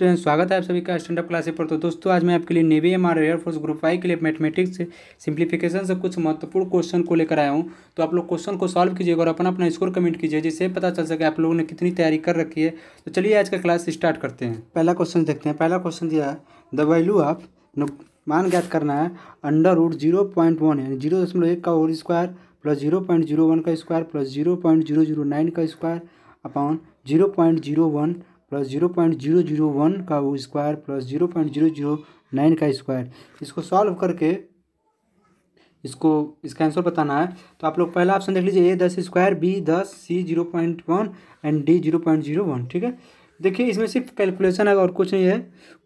student तो स्वागत है आप सभी का स्टैंडअप क्लास पर तो दोस्तों आज मैं आपके लिए navy M R air force group Y के लिए मैथमेटिक्स सिंप्लीफिकेशन से कुछ महत्वपूर्ण क्वेश्चन को लेकर आया हूँ तो आप लोग क्वेश्चन को सॉल्व कीजिएगा और अपना अपना स्कोर कमेंट कीजिए जिससे पता चल सके आप लोगों ने कितनी तैयारी कर रखी है तो चलिए आज का क्लास स्टार्ट करते हैं पहला क्वेश्चन देखते हैं पहला क्वेश्चन दिया है द वैल्यू ऑफ मान ज्ञात करना है under root zero point one यानी जीरो दशमलव एक का whole square plus zero point zero one का square plus zero point zero zero nine का square upon zero point zero one plus zero point zero zero one का square plus zero point zero zero nine का square इसको solve करके इसको इसका answer बताना है तो आप लोग पहला ऑप्शन देख लीजिए ए दस स्क्वायर बी दस C zero point one and D zero point zero one ठीक है देखिए इसमें सिर्फ कैलकुलेशन है और कुछ नहीं है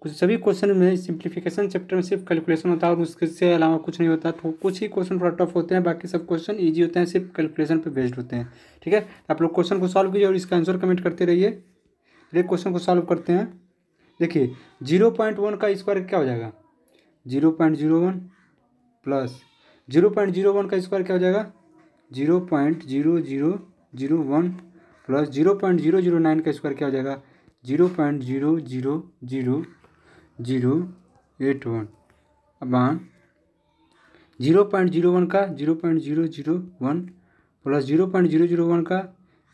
कुछ सभी क्वेश्चन में सिंप्लीफिकेशन चैप्टर में सिर्फ कैलकुलेशन होता है और उसके अलावा कुछ नहीं होता तो कुछ ही क्वेश्चन थोड़ा टफ होते हैं बाकी सब क्वेश्चन ईजी होते हैं सिर्फ कैलकुलेशन पर बेस्ड होते हैं ठीक है आप लोग क्वेश्चन को सॉल्व कीजिए और इसका आंसर कमेंट करते रहिए एक क्वेश्चन को सॉल्व करते हैं देखिए जीरो पॉइंट वन का स्क्वायर क्या हो जाएगा zero point zero one plus zero point zero one का स्क्वायर क्या हो जाएगा zero point zero zero zero one plus zero point zero zero nine का स्क्वायर क्या हो जाएगा zero point zero zero zero zero eight one upon zero point zero one का zero point zero zero one plus zero point zero zero one का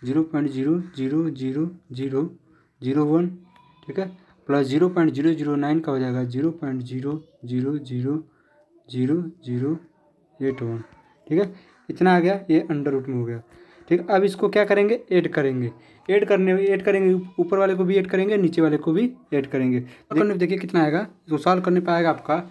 zero point zero zero zero zero zero one ठीक है plus zero point zero zero nine का हो जाएगा zero point zero zero zero zero zero eight one ठीक है इतना आ गया ये अंडर रूट में हो गया ठीक अब इसको क्या करेंगे ऐड करेंगे ऐड करने ऐड करेंगे ऊपर वाले को भी ऐड करेंगे नीचे वाले को भी ऐड करेंगे करने देखिए कितना आएगा तो सॉल्व करने पर आएगा आपका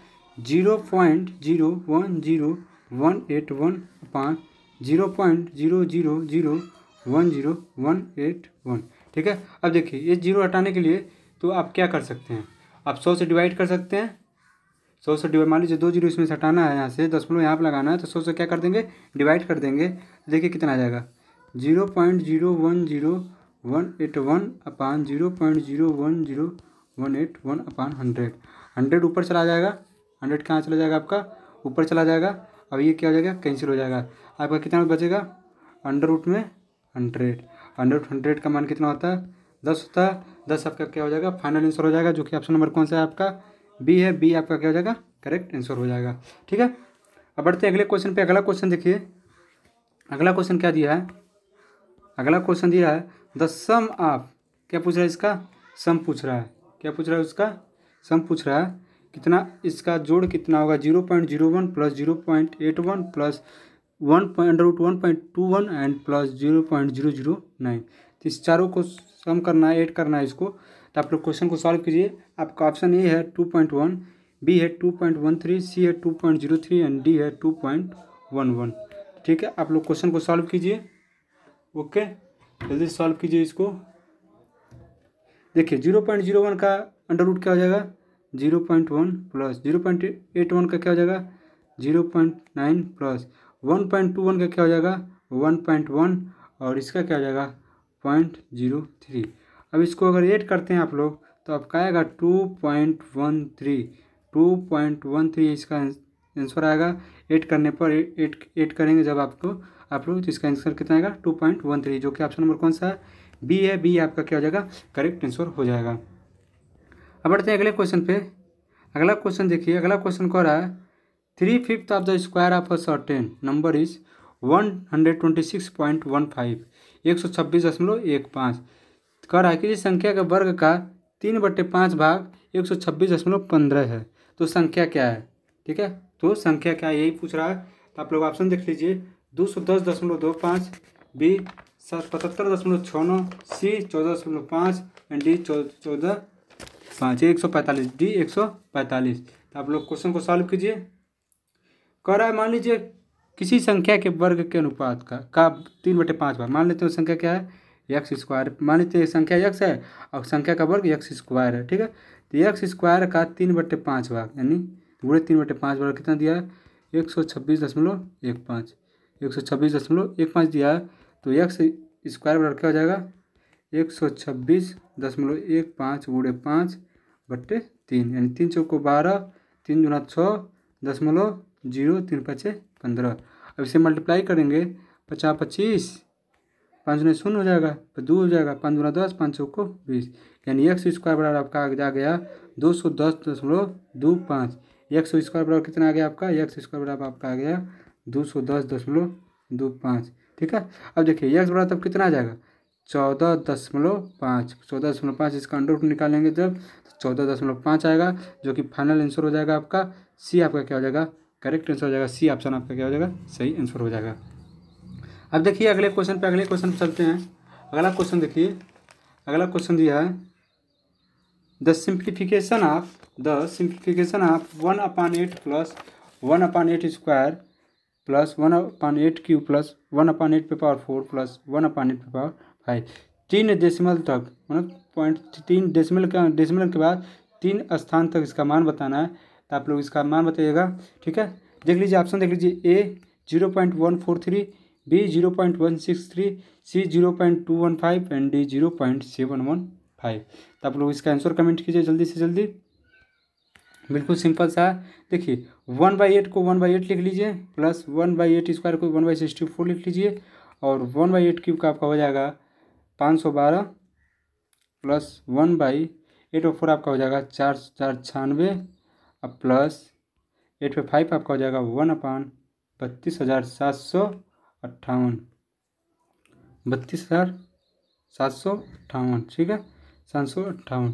zero point zero one zero one eight one पाँच zero point zero zero zero one zero one eight one ठीक है अब देखिए ये जीरो हटाने के लिए तो आप क्या कर सकते हैं आप सौ से डिवाइड कर सकते हैं सौ से डिवाइड मान लीजिए दो जीरो इसमें से हटाना है यहाँ से दस मिनट मतलब यहाँ पर लगाना है तो सौ से क्या कर देंगे डिवाइड कर देंगे तो देखिए कितना आ जाएगा zero point zero one zero one eight one upon zero point zero one zero one eight one upon hundred hundred ऊपर चला जाएगा हंड्रेड कहाँ चला जाएगा आपका ऊपर चला जाएगा अब ये क्या हो जाएगा कैंसिल हो जाएगा आपका कितना बचेगा अंडर रूट में हंड्रेड हंड्रेड हंड्रेड का मान कितना होता है दस होता है दस आपका क्या हो जाएगा फाइनल आंसर हो जाएगा जो कि ऑप्शन नंबर कौन सा है आपका बी है बी आपका क्या हो जाएगा करेक्ट आंसर हो जाएगा ठीक है अब बढ़ते अगले क्वेश्चन पे अगला क्वेश्चन देखिए अगला क्वेश्चन क्या दिया है अगला क्वेश्चन दिया है द सम ऑफ क्या पूछ रहा है इसका सम पूछ रहा है क्या पूछ रहा है उसका सम पूछ रहा है कितना इसका जोड़ कितना होगा zero point zero one plus zero point eight one plus one under root one point two one and plus zero point zero zero nine तो इस चारों को सम करना है ऐड करना है इसको तो आप लोग क्वेश्चन को सॉल्व कीजिए आपका ऑप्शन ए है टू पॉइंट वन बी है two point one three C है two point zero three and D है टू पॉइंट वन वन ठीक है आप लोग क्वेश्चन को सॉल्व कीजिए ओके जल्दी सॉल्व कीजिए इसको देखिए जीरो पॉइंट जीरो वन का अंडर रूट क्या हो जाएगा zero point one plus zero point eight one का क्या हो जाएगा zero point nine plus one point two one का क्या हो जाएगा वन पॉइंट वन और इसका क्या हो जाएगा पॉइंट जीरो थ्री अब इसको अगर एड करते हैं आप लोग तो आपका आएगा two point one three two point one three इसका आंसर आएगा एड करने पर एड एड करेंगे जब आपको आप लोग तो इसका आंसर कितना आएगा टू पॉइंट वन थ्री जो कि ऑप्शन नंबर कौन सा है बी है बी आपका क्या हो जाएगा करेक्ट आंसर हो जाएगा अब बढ़ते हैं अगले क्वेश्चन पे अगला क्वेश्चन देखिए अगला क्वेश्चन कह रहा है three fifth of the square of a certain number is one hundred twenty six point one five एक सौ छब्बीस दशमलव एक पाँच कह रहा है कि जिस संख्या के वर्ग का तीन बट्टे पाँच भाग एक सौ छब्बीस दशमलव पंद्रह है तो संख्या क्या है ठीक है तो संख्या क्या है यही पूछ रहा है तो आप लोग ऑप्शन देख लीजिए दो सौ दस दशमलव दो पाँच बी पचहत्तर दशमलव छः नौ सी चौदह दशमलव पाँच एंड डी चौदह पाँच एक सौ पैंतालीस डी एक सौ पैंतालीस तो आप लोग क्वेश्चन को सॉल्व कीजिए कह रहा है मान लीजिए किसी संख्या के वर्ग के अनुपात का का तीन बटे पाँच बार मान लेते हैं संख्या क्या है यक्स स्क्वायर मान लेते हैं संख्या यक्स है और संख्या का वर्ग यक्स स्क्वायर है ठीक है तो यक्स स्क्वायर का तीन बटे पाँच भाग यानी बुढ़े तीन बटे पाँच भाग कितना दिया है एक सौ छब्बीस दशमलव एक पाँच एक सौ छब्बीस दशमलव एक पाँच दिया है तो यक्स स्क्वायर बराबर क्या हो जाएगा एक सौ छब्बीस दशमलव एक पाँच बूढ़े पाँच बट्टे तीन यानी तीन चौको बारह तीन दुना छः दशमलव जीरो तीन पचे पंद्रह अब इसे मल्टीप्लाई करेंगे पचास पच्चीस पाँच नौ शून्य हो जाएगा तो दो हो जाएगा पाँच दूना दस पाँच सौ को बीस यानी एक सौ स्क्वायर बराबर आपका आ गया दो सौ दस दशमलव दो पाँच एक सौ स्क्वायर बराबर कितना आ गया आपका एक सौ स्क्वायर बराबर आपका आ गया दो सौ दस दशमलव दो पाँच ठीक है अब देखिए एक बराबर तब कितना आ जाएगा चौदह दशमलव पाँच चौदह दशमलव पाँच इसका अंडर रूट निकालेंगे जब तो चौदह दशमलव पाँच आएगा जो कि फाइनल आंसर हो जाएगा आपका सी आपका क्या हो जाएगा करेक्ट आंसर हो जाएगा सी ऑप्शन आपका क्या हो जाएगा सही आंसर हो जाएगा अब देखिए अगले क्वेश्चन पे अगले क्वेश्चन चलते हैं अगला क्वेश्चन देखिए अगला क्वेश्चन दिया है the simplification of the simplification of one upon eight plus one upon eight square plus one upon eight cube plus one upon eight पे power four plus one upon eight पे power five तीन decimal तक मतलब point तीन decimal के decimal के बाद तीन स्थान तक इसका मान बताना है तो आप लोग इसका मान बताइएगा ठीक है देख लीजिए ऑप्शन देख लीजिए A zero point one four three B zero point one six three C zero point two one five and D zero point seven one five तो आप लोग इसका आंसर कमेंट कीजिए जल्दी से जल्दी बिल्कुल सिंपल सा देखिए वन बाई एट को वन बाई एट लिख लीजिए plus one by eight square को वन बाई सिक्सटी फोर लिख लीजिए और वन बाई एट क्यूब का आपका हो जाएगा पाँच सौ बारह प्लस वन बाई एट और फोर आपका हो जाएगा चार चार छियानवे अब प्लस एट पे फाइव आपका हो जाएगा वन अपान बत्तीस हज़ार सात सौ अट्ठावन बत्तीस हज़ार सात सौ अट्ठावन ठीक है सात सौ अट्ठावन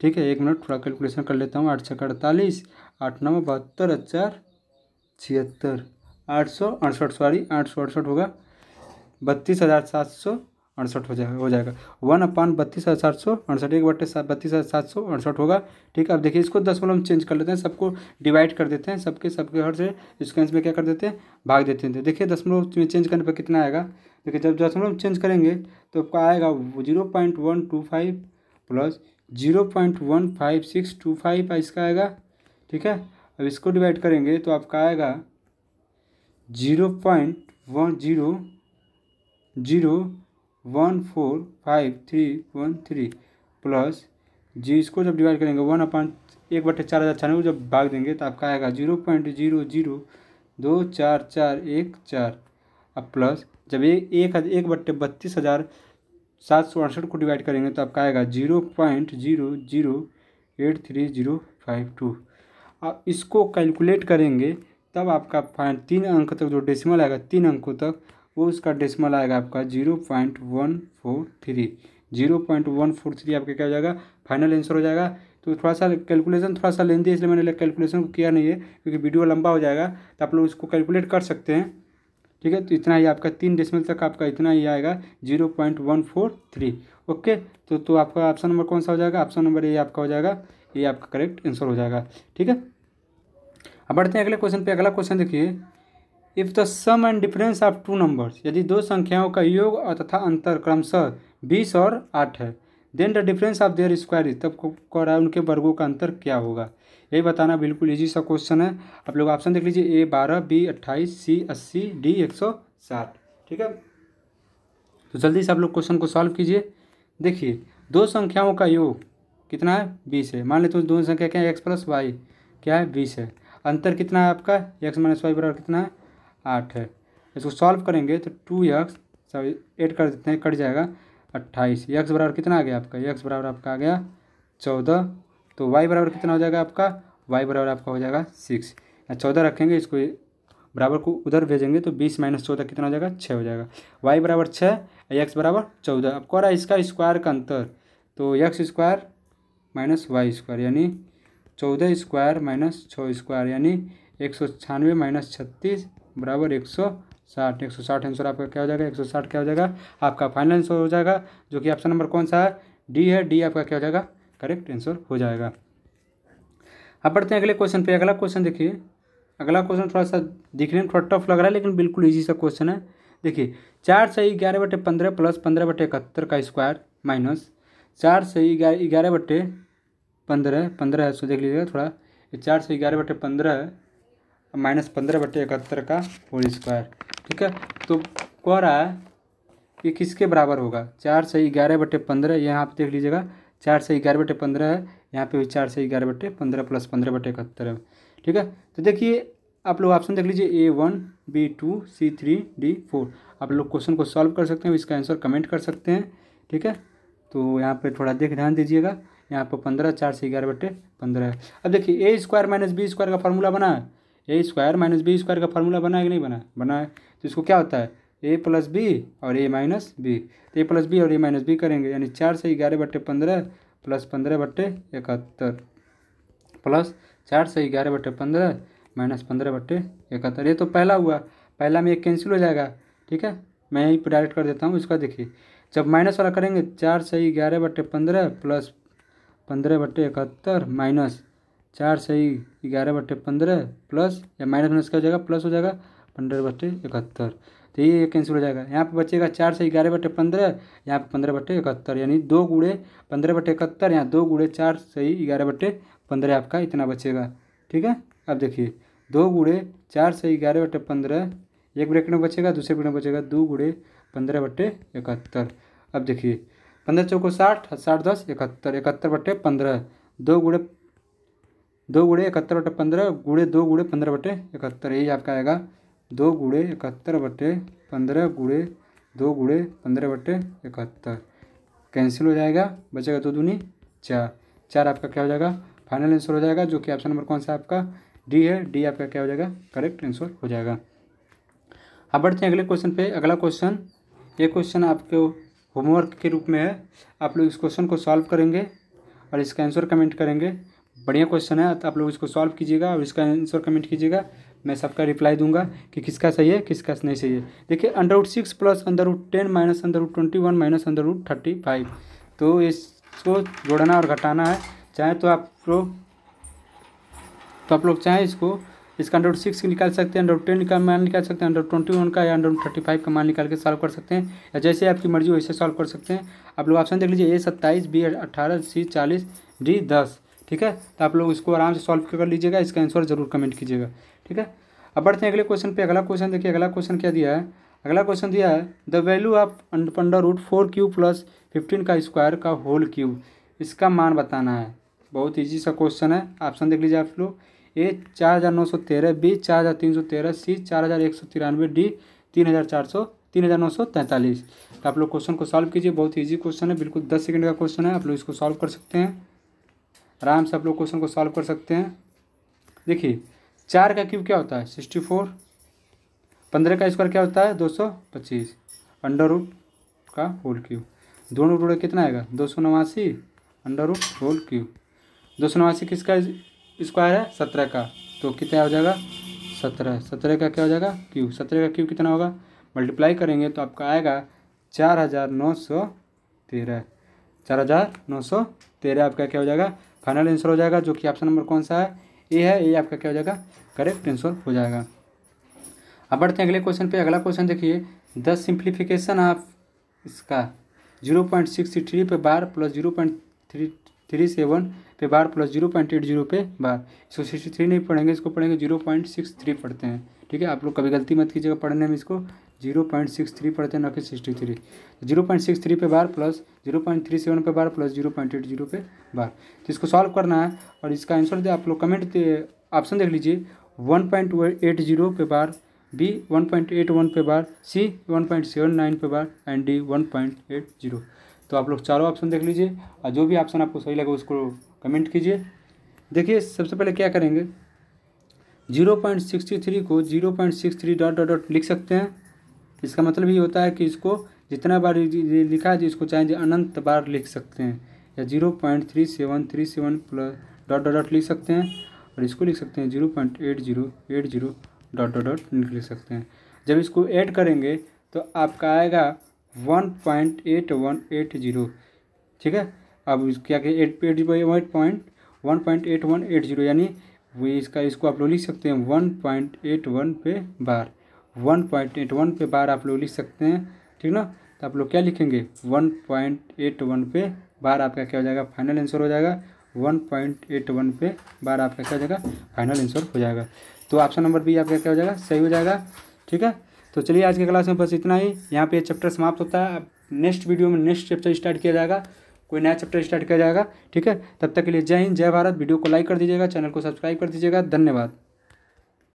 ठीक है एक मिनट थोड़ा कैलकुलेशन कर लेता हूँ आठ सौ अड़तालीस आठ नौ बहत्तर हज़ार छिहत्तर आठ सौ अड़सठ सॉरी आठ सौ अड़सठ होगा बत्तीस हज़ार सात सौ अड़सठ हो जाएगा हो जाएगा वन अपान बत्तीस हज़ार सात सौ अड़सठ एक बट्टे सात बत्तीस हज़ार सात सौ अड़सठ होगा ठीक है अब देखिए इसको दस हम चेंज कर लेते हैं सबको डिवाइड कर देते हैं सबके सबके हर से इसको में क्या कर देते हैं भाग देते हैं देखिए दशमलव में चेंज करने पर कितना आएगा देखिए जब दशमलव चेंज करेंगे तो आपका आएगा zero point one two five plus zero point one five six two five इसका आएगा ठीक है अब इसको डिवाइड करेंगे तो आपका आएगा zero point one zero zero one four five three one three plus जी इसको जब डिवाइड करेंगे वन अपॉइंट एक बटे चार हज़ार छियानवे जब भाग देंगे तो आपका आएगा जीरो पॉइंट जीरो जीरो दो चार चार एक चार अब प्लस जब ए, एक एक बट्टे बत्तीस हज़ार सात सौ अड़सठ को डिवाइड करेंगे तो आपका आएगा zero point zero zero eight three zero five two अब इसको कैलकुलेट करेंगे तब आपका फाइन तीन अंक तक जो डेसिमल आएगा तीन अंकों तक वो उसका डेसिमल आएगा आपका zero point one four three zero point one four three आपका क्या हो जाएगा फाइनल आंसर हो जाएगा तो थोड़ा सा कैलकुलेशन थोड़ा सा लेंदी है इसलिए मैंने कैलकुलेशन को किया नहीं है क्योंकि वीडियो लंबा हो जाएगा तो आप लोग उसको कैलकुलेट कर सकते हैं ठीक है तो इतना ही आपका तीन डेसिमल तक आपका इतना ही आएगा zero point one four three okay तो तो आपका ऑप्शन नंबर कौन सा हो जाएगा ऑप्शन नंबर ये आपका हो जाएगा ये आपका करेक्ट आंसर हो जाएगा ठीक है अब बढ़ते हैं अगले क्वेश्चन पे अगला क्वेश्चन देखिए if the sum and difference of two numbers यदि दो संख्याओं का योग और तथा अंतर क्रमशः बीस और आठ है then the difference of their square is तब कह रहा है उनके वर्गों का अंतर क्या होगा यही बताना बिल्कुल इजी सा क्वेश्चन है आप लोग ऑप्शन देख लीजिए ए बारह बी अट्ठाईस सी अस्सी डी एक सौ साठ ठीक है तो जल्दी से आप लोग क्वेश्चन को सॉल्व कीजिए देखिए दो संख्याओं का योग कितना है बीस है मान लेते तो दो संख्या क्या है एक्स प्लस वाई क्या है बीस है अंतर कितना है आपका एक्स माइनस वाई बराबर कितना है आठ है इसको सॉल्व करेंगे तो टू यक्स सॉरी एड कर देते हैं कट जाएगा अट्ठाईस यक्स बराबर कितना आ गया आपका यक्स बराबर आपका आ गया चौदह तो वाई बराबर कितना हो जाएगा आपका वाई बराबर आपका हो जाएगा सिक्स या चौदह रखेंगे इसको बराबर को उधर भेजेंगे तो बीस माइनस चौदह कितना हो जाएगा छः हो जाएगा वाई बराबर छः एक्स बराबर चौदह अब कह रहा है इसका स्क्वायर का अंतर तो x square minus y square यानी चौदह स्क्वायर माइनस छः स्क्वायर यानी एक सौ छियानवे माइनस छत्तीस बराबर एक सौ साठ एक सौ साठ आंसर आपका क्या हो जाएगा एक सौ साठ क्या हो जाएगा आपका फाइनल आंसर हो जाएगा जो कि ऑप्शन नंबर कौन सा है डी है डी आपका क्या हो जाएगा करेक्ट आंसर हो जाएगा अब बढ़ते हैं अगले क्वेश्चन पे अगला क्वेश्चन देखिए अगला क्वेश्चन थोड़ा सा दिखने में थोड़ा टफ लग रहा है लेकिन बिल्कुल ईजी सा क्वेश्चन है देखिए चार से ग्यारह बटे पंद्रह प्लस पंद्रह बटे इकहत्तर का स्क्वायर माइनस चार से ग्यारह बटे पंद्रह पंद्रह है सो देख लीजिएगा थोड़ा चार से ग्यारह बटे पंद्रह है माइनस पंद्रह बटे इकहत्तर का होल स्क्वायर ठीक है तो कह रहा है ये किसके बराबर होगा चार से ग्यारह बटे पंद्रह यहाँ पर देख लीजिएगा चार से ग्यारह बटे पंद्रह है यहाँ पे भी चार से ग्यारह बटे पंद्रह प्लस पंद्रह बटे इकहत्तर है ठीक है तो देखिए आप लोग ऑप्शन देख लीजिए A one B two C three D four आप लोग क्वेश्चन को सॉल्व कर सकते हैं इसका आंसर कमेंट कर सकते हैं ठीक है तो यहाँ पर थोड़ा देख ध्यान दीजिएगा यहाँ पर पंद्रह चार से ग्यारह बटे पंद्रह है अब देखिए A square minus B square का फार्मूला बना है A square minus B square का फॉर्मूला बना है कि नहीं बना बना है तो इसको क्या होता है ए प्लस बी और ए माइनस बी तो ए प्लस बी और ए माइनस बी करेंगे यानी चार से ग्यारह बट्टे पंद्रह प्लस पंद्रह बट्टे इकहत्तर प्लस चार से ग्यारह बट्टे पंद्रह माइनस पंद्रह बट्टे इकहत्तर ये तो पहला हुआ पहला में एक कैंसिल हो जाएगा ठीक है मैं यहीं पर डायरेक्ट कर देता हूँ इसका देखिए जब माइनस वाला करेंगे चार से ग्यारह बट्टे पंद्रह प्लस पंद्रह बट्टे इकहत्तर माइनस चार सही ग्यारह बटे पंद्रह प्लस या माइनस माइनस का हो जाएगा प्लस हो जाएगा पंद्रह बटे इकहत्तर तो ये कैंसिल हो जाएगा यहाँ पे बचेगा चार से ग्यारह बटे पंद्रह यहाँ पे पंद्रह बटे इकहत्तर यानी दो गुड़े पंद्रह बटे इकहत्तर यहाँ दो गुड़े चार से ग्यारह बटे पंद्रह आपका इतना बचेगा ठीक है अब देखिए दो गुड़े चार से ग्यारह बटे पंद्रह एक ब्रेक में बचेगा दूसरे ब्रेक में बचेगा दो गुड़े पंद्रह बटे इकहत्तर अब देखिए पंद्रह चौको साठ साठ दस इकहत्तर इकहत्तर बटे पंद्रह दो गुड़े दो गुड़े इकहत्तर बटे पंद्रह गुड़े दो गुड़े पंद्रह बटे इकहत्तर यही आपका आएगा दो गुड़े इकहत्तर बटे पंद्रह गुड़े दो गुड़े पंद्रह बटे इकहत्तर कैंसिल हो जाएगा बचेगा दो दूनी चार चार आपका क्या हो जाएगा फाइनल आंसर हो जाएगा जो कि ऑप्शन नंबर कौन सा आपका डी है डी आपका क्या हो जाएगा करेक्ट आंसर हो जाएगा अब बढ़ते हैं अगले क्वेश्चन पे अगला क्वेश्चन ये क्वेश्चन आपके होमवर्क के रूप में है आप लोग इस क्वेश्चन को सॉल्व करेंगे और इसका आंसर कमेंट करेंगे बढ़िया क्वेश्चन है तो आप लोग इसको सॉल्व कीजिएगा और इसका आंसर कमेंट कीजिएगा मैं सबका रिप्लाई दूंगा कि किसका सही है किसका नहीं सही है देखिए under root six plus under root ten minus under root twenty one minus under root thirty five तो इसको जोड़ना और घटाना है चाहे तो आप लोग तो आप लोग चाहें इसको इसका अंडर सिक्स निकाल सकते हैं अंडर टेन का मान निकाल सकते हैं अंडर ट्वेंटी वन का या अंडर थर्टी फाइव का मान निकाल के सॉल्व कर सकते हैं या जैसे आपकी मर्जी वैसे सॉल्व कर सकते हैं आप लोग ऑप्शन देख लीजिए ए सत्ताईस बी अट्ठारह सी चालीस डी दस ठीक है तो आप लोग इसको आराम से सॉल्व कर लीजिएगा इसका आंसर जरूर कमेंट कीजिएगा ठीक है अब बढ़ते हैं अगले क्वेश्चन पे अगला क्वेश्चन देखिए अगला क्वेश्चन क्या दिया है अगला क्वेश्चन दिया है the value of under root four cube plus fifteen का स्क्वायर का होल क्यूब इसका मान बताना है बहुत ईजी सा क्वेश्चन है ऑप्शन देख लीजिए आप लोग ए चार हज़ार नौ सौ तेरह बी चार हज़ार तीन सौ तेरह सी चार हज़ार एक सौ तिरानवे डी तीन हज़ार चार सौ तीन हज़ार नौ सौ तैंतालीस तो आप लोग क्वेश्चन को सॉल्व कीजिए बहुत ईजी क्वेश्चन है बिल्कुल दस सेकेंड का क्वेश्चन है आप लोग इसको सॉल्व कर सकते हैं आराम से आप लोग क्वेश्चन को सॉल्व कर सकते हैं देखिए चार का क्यूब क्या होता है सिक्सटी फोर पंद्रह का स्क्वायर क्या होता है दो सौ पच्चीस अंडर रूट का होल क्यूब दोनों रूट कितना आएगा दो सौ नवासी अंडर रूट होल क्यूब दो सौ नवासी किसका स्क्वायर है सत्रह का तो कितना हो जाएगा सत्रह सत्रह का क्या हो जाएगा क्यूब सत्रह का क्यूब कितना होगा मल्टीप्लाई करेंगे तो आपका आएगा चार हज़ार नौ सौ तेरह चार हज़ार नौ सौ तेरह आपका क्या हो जाएगा फाइनल आंसर हो जाएगा जो कि ऑप्शन नंबर कौन सा है ए है ए आपका क्या हो जाएगा करेक्ट आंसर हो जाएगा अब बढ़ते हैं अगले क्वेश्चन पे अगला क्वेश्चन देखिए द सिंप्लीफिकेशन ऑफ इसका जीरो पॉइंट सिक्स थ्री पे bar plus zero point three three seven पे bar plus zero point eight zero पे बार इसको सिक्सटी थ्री नहीं पढ़ेंगे इसको पढ़ेंगे जीरो पॉइंट सिक्स थ्री पढ़ते हैं ठीक है आप लोग कभी गलती मत कीजिएगा पढ़ने में इसको जीरो पॉइंट सिक्स थ्री पढ़ते हैं ना कि sixty three zero point six three पे bar plus zero point three seven पे bar plus zero point eight zero पे बार तो इसको सॉल्व करना है और इसका आंसर दे आप लोग कमेंट ऑप्शन देख लीजिए वन पॉइंट एट जीरो पे bar B one point eight one पे bar C one point seven nine पे bar and D one point eight zero तो आप लोग चारों ऑप्शन देख लीजिए और जो भी ऑप्शन आपको सही लगे उसको कमेंट कीजिए देखिए सबसे पहले क्या करेंगे जीरो पॉइंट सिक्सटी थ्री को zero point six three dot dot dot लिख सकते हैं इसका मतलब ये होता है कि इसको जितना बार लिखा है इसको चाहे अनंत बार लिख सकते हैं या zero point three seven three seven plus dot dot dot लिख सकते हैं और इसको लिख सकते हैं zero point eight zero eight zero dot dot dot लिख सकते हैं जब इसको ऐड करेंगे तो आपका आएगा one point eight one eight zero ठीक है अब क्या eight eight point one point eight one eight zero यानी वो इसका इसको आप लोग लिख सकते हैं वन पॉइंट एट वन पे bar one point eight one पे बार आप लोग लिख सकते हैं ठीक ना तो आप लोग क्या लिखेंगे वन पॉइंट एट वन पे बार आपका क्या हो जाएगा फाइनल आंसर हो जाएगा वन पॉइंट एट वन पे बार आपका क्या हो जाएगा फाइनल आंसर हो जाएगा तो ऑप्शन नंबर बी आपका क्या हो जाएगा सही हो जाएगा ठीक है तो चलिए आज के क्लास में बस इतना ही यहाँ पर चैप्टर समाप्त होता है नेक्स्ट वीडियो में नेक्स्ट चैप्टर स्टार्ट किया जाएगा कोई नया चैप्टर स्टार्ट किया जाएगा ठीक है तब तक के लिए जय हिंद जय भारत वीडियो को लाइक कर दीजिएगा चैनल को सब्सक्राइब कर दीजिएगा धन्यवाद